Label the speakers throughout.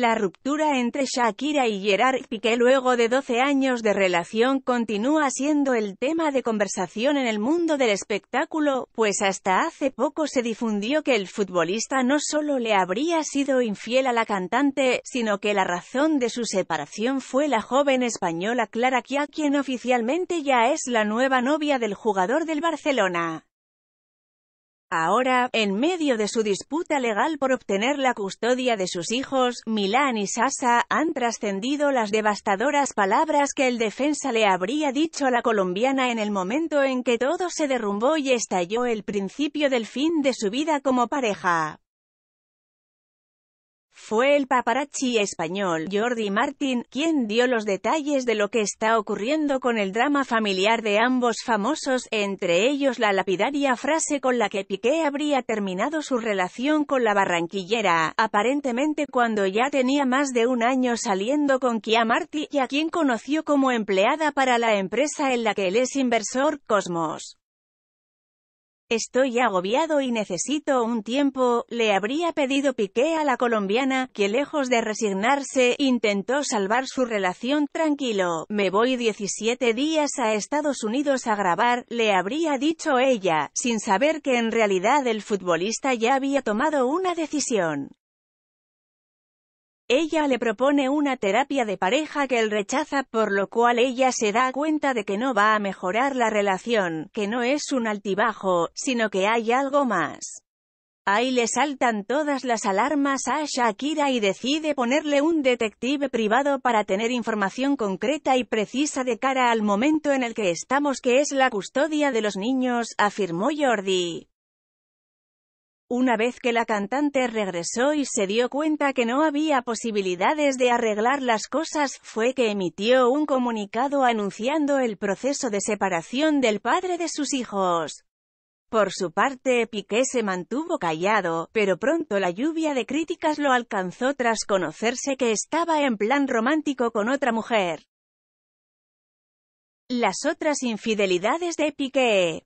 Speaker 1: La ruptura entre Shakira y Gerard Piqué luego de 12 años de relación continúa siendo el tema de conversación en el mundo del espectáculo, pues hasta hace poco se difundió que el futbolista no solo le habría sido infiel a la cantante, sino que la razón de su separación fue la joven española Clara Kia quien oficialmente ya es la nueva novia del jugador del Barcelona. Ahora, en medio de su disputa legal por obtener la custodia de sus hijos, Milán y Sasa han trascendido las devastadoras palabras que el defensa le habría dicho a la colombiana en el momento en que todo se derrumbó y estalló el principio del fin de su vida como pareja. Fue el paparazzi español Jordi Martin quien dio los detalles de lo que está ocurriendo con el drama familiar de ambos famosos, entre ellos la lapidaria frase con la que Piqué habría terminado su relación con la barranquillera, aparentemente cuando ya tenía más de un año saliendo con Kia y a quien conoció como empleada para la empresa en la que él es inversor, Cosmos. Estoy agobiado y necesito un tiempo, le habría pedido Piqué a la colombiana, que lejos de resignarse, intentó salvar su relación, tranquilo, me voy 17 días a Estados Unidos a grabar, le habría dicho ella, sin saber que en realidad el futbolista ya había tomado una decisión. Ella le propone una terapia de pareja que él rechaza, por lo cual ella se da cuenta de que no va a mejorar la relación, que no es un altibajo, sino que hay algo más. Ahí le saltan todas las alarmas a Shakira y decide ponerle un detective privado para tener información concreta y precisa de cara al momento en el que estamos que es la custodia de los niños, afirmó Jordi. Una vez que la cantante regresó y se dio cuenta que no había posibilidades de arreglar las cosas, fue que emitió un comunicado anunciando el proceso de separación del padre de sus hijos. Por su parte, Piqué se mantuvo callado, pero pronto la lluvia de críticas lo alcanzó tras conocerse que estaba en plan romántico con otra mujer. Las otras infidelidades de Piqué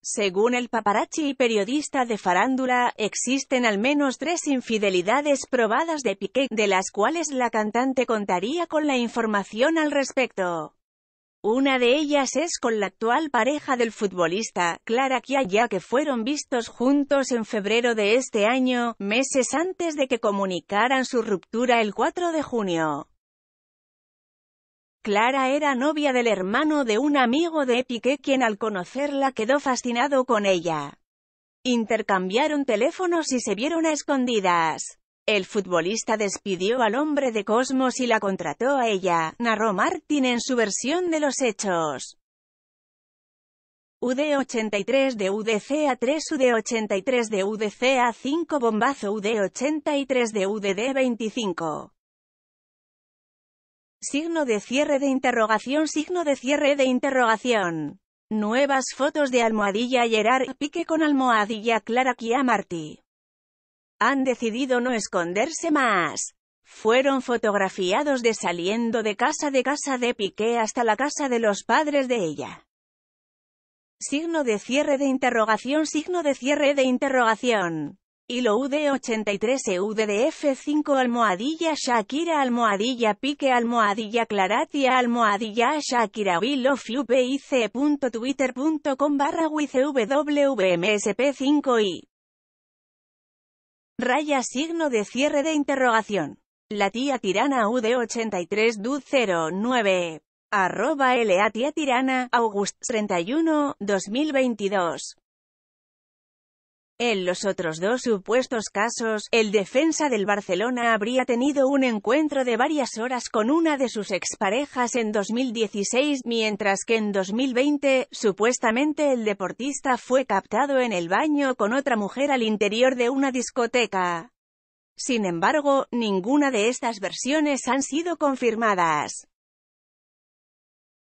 Speaker 1: según el paparazzi y periodista de farándula, existen al menos tres infidelidades probadas de Piqué, de las cuales la cantante contaría con la información al respecto. Una de ellas es con la actual pareja del futbolista, Clara Kiaya, que fueron vistos juntos en febrero de este año, meses antes de que comunicaran su ruptura el 4 de junio. Clara era novia del hermano de un amigo de Epique quien al conocerla quedó fascinado con ella. Intercambiaron teléfonos y se vieron a escondidas. El futbolista despidió al hombre de Cosmos y la contrató a ella, narró Martin en su versión de los hechos. UD83 de UDC 3 UD83 de UDC 5 Bombazo UD83 de UDD25 Signo de cierre de interrogación, signo de cierre de interrogación. Nuevas fotos de Almohadilla Gerard Pique con Almohadilla Clara Martí. Han decidido no esconderse más. Fueron fotografiados de saliendo de casa de casa de Piqué hasta la casa de los padres de ella. Signo de cierre de interrogación, signo de cierre de interrogación y lo UD83 euddf 5 almohadilla Shakira almohadilla Pique almohadilla Claratia almohadilla Shakira Will of you barra wwmsp5 i raya signo de cierre de interrogación. La tía tirana UD83 DUD09 arroba LA tía tirana August 31, 2022 en los otros dos supuestos casos, el defensa del Barcelona habría tenido un encuentro de varias horas con una de sus exparejas en 2016, mientras que en 2020, supuestamente el deportista fue captado en el baño con otra mujer al interior de una discoteca. Sin embargo, ninguna de estas versiones han sido confirmadas.